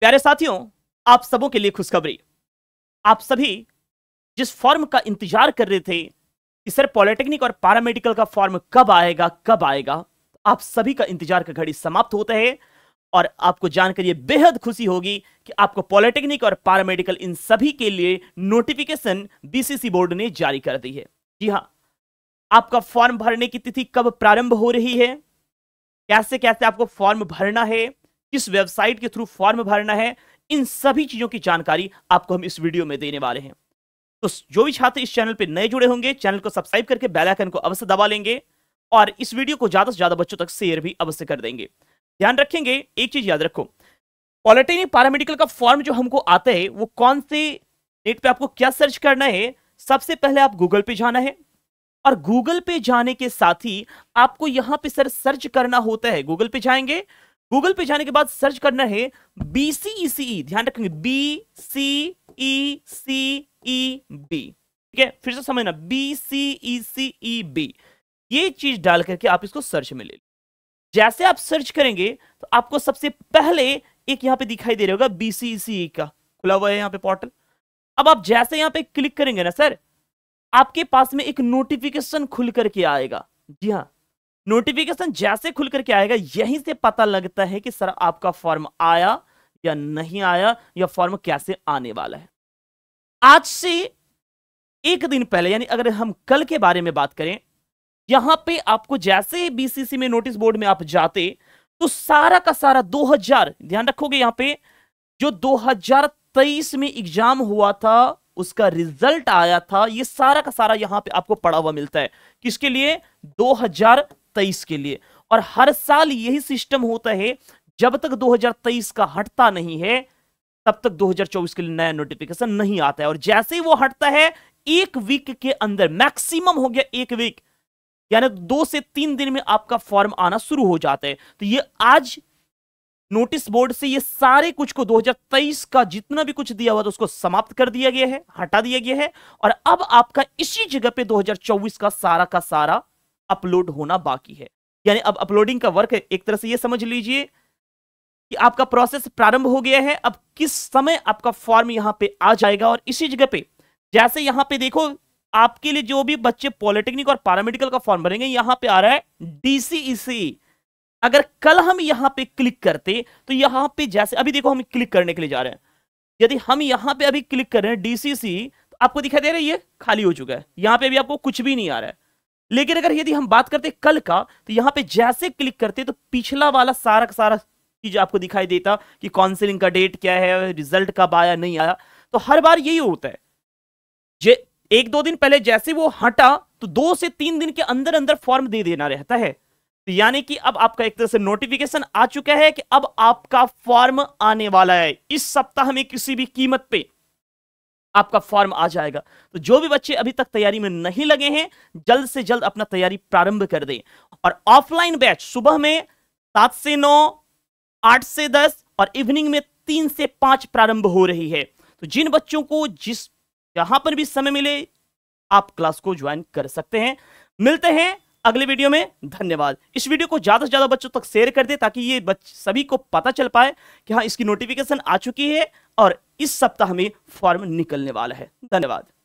प्यारे साथियों आप सबों के लिए खुशखबरी आप सभी जिस फॉर्म का इंतजार कर रहे थे कि सर पॉलिटेक्निक और पैरामेडिकल का फॉर्म कब आएगा कब आएगा आप सभी का इंतजार का घड़ी समाप्त होता है और आपको जानकर यह बेहद खुशी होगी कि आपको पॉलिटेक्निक और पैरामेडिकल इन सभी के लिए नोटिफिकेशन बीसीसी बोर्ड ने जारी कर दी है जी हाँ आपका फॉर्म भरने की तिथि कब प्रारंभ हो रही है कैसे कैसे आपको फॉर्म भरना है किस वेबसाइट के थ्रू फॉर्म भरना है इन सभी चीजों की जानकारी आपको हम इस वीडियो में देने वाले हैं तो जो भी छात्र इस चैनल पर नए जुड़े होंगे चैनल को सब्सक्राइब करके बेल आइकन को अवश्य दबा लेंगे और इस वीडियो को ज्यादा से ज्यादा बच्चों तक शेयर भी अवश्य कर देंगे ध्यान रखेंगे एक चीज याद रखो पॉलिटेनिक पैरामेडिकल का फॉर्म जो हमको आता है वो कौन से नेट पे आपको क्या सर्च करना है सबसे पहले आप गूगल पे जाना है और गूगल पे जाने के साथ ही आपको यहां पे सर सर्च करना होता है गूगल पे जाएंगे गूगल पे जाने के बाद सर्च करना है बी सी ई सी ई ध्यान रखेंगे बी सी ई सी ई बी ठीक है फिर से समझना बी सी ई सी ई बी ये चीज डाल करके आप इसको सर्च में ले लो जैसे आप सर्च करेंगे तो आपको सबसे पहले एक यहां पे दिखाई दे रहा होगा बी सी ई सी ई का खुला हुआ है यहां पे पोर्टल अब आप जैसे यहां पे क्लिक करेंगे ना सर आपके पास में एक नोटिफिकेशन खुल करके आएगा जी हाँ नोटिफिकेशन जैसे खुल करके आएगा यहीं से पता लगता है कि सर आपका फॉर्म आया या नहीं आया या फॉर्म कैसे आने वाला है आज से एक दिन पहले यानी अगर हम कल के बारे में बात करें यहां पे आपको जैसे बीसीसी में नोटिस बोर्ड में आप जाते तो सारा का सारा 2000 ध्यान रखोगे यहां पे जो 2023 में एग्जाम हुआ था उसका रिजल्ट आया था ये सारा का सारा यहां पे आपको पड़ा हुआ मिलता है किसके लिए 2023 के लिए और हर साल यही सिस्टम होता है जब तक 2023 का हटता नहीं है तब तक 2024 के लिए नया नोटिफिकेशन नहीं आता है और जैसे ही वो हटता है एक वीक के अंदर मैक्सिमम हो गया एक वीक यानी दो से तीन दिन में आपका फॉर्म आना शुरू हो जाता है तो ये आज नोटिस बोर्ड से ये सारे कुछ को 2023 का जितना भी कुछ दिया हुआ था उसको समाप्त कर दिया गया है हटा दिया गया है और अब आपका इसी जगह पे 2024 का सारा का सारा अपलोड होना बाकी है यानी अब अपलोडिंग का वर्क एक तरह से ये समझ लीजिए कि आपका प्रोसेस प्रारंभ हो गया है अब किस समय आपका फॉर्म यहाँ पे आ जाएगा और इसी जगह पे जैसे यहाँ पे देखो आपके लिए जो भी बच्चे पॉलिटेक्निक और पैरामेडिकल का फॉर्म भरेंगे यहाँ पे आ रहा है डीसीईसी e अगर कल हम यहाँ पे क्लिक करते तो यहाँ पे जैसे अभी देखो हम क्लिक करने के लिए जा रहे हैं यदि हम यहाँ पे अभी क्लिक कर रहे हैं डीसीसी e तो आपको दिखाई दे रहा है ये खाली हो चुका है यहाँ पे अभी आपको कुछ भी नहीं आ रहा है लेकिन अगर यदि हम बात करते कल का तो यहां पे जैसे क्लिक करते तो पिछला वाला सारा का सारा चीज आपको दिखाई देता कि काउंसिलिंग का डेट क्या है रिजल्ट कब आया नहीं आया तो हर बार यही होता है जे एक दो दिन पहले जैसे वो हटा तो दो से तीन दिन के अंदर अंदर फॉर्म दे देना रहता है तो यानी कि अब आपका एक तरह से नोटिफिकेशन आ चुका है कि अब आपका फॉर्म आने वाला है इस सप्ताह में किसी भी कीमत पे आपका फॉर्म आ जाएगा तो जो भी बच्चे अभी तक तैयारी में नहीं लगे हैं जल्द से जल्द अपना तैयारी प्रारंभ कर दें और ऑफलाइन बैच सुबह में सात से नौ आठ से दस और इवनिंग में तीन से पांच प्रारंभ हो रही है तो जिन बच्चों को जिस जहां पर भी समय मिले आप क्लास को ज्वाइन कर सकते हैं मिलते हैं अगले वीडियो में धन्यवाद इस वीडियो को ज़्यादा से ज़्यादा बच्चों तक शेयर कर दे ताकि ये सभी को पता चल पाए कि हाँ इसकी नोटिफिकेशन आ चुकी है और इस सप्ताह में फॉर्म निकलने वाला है धन्यवाद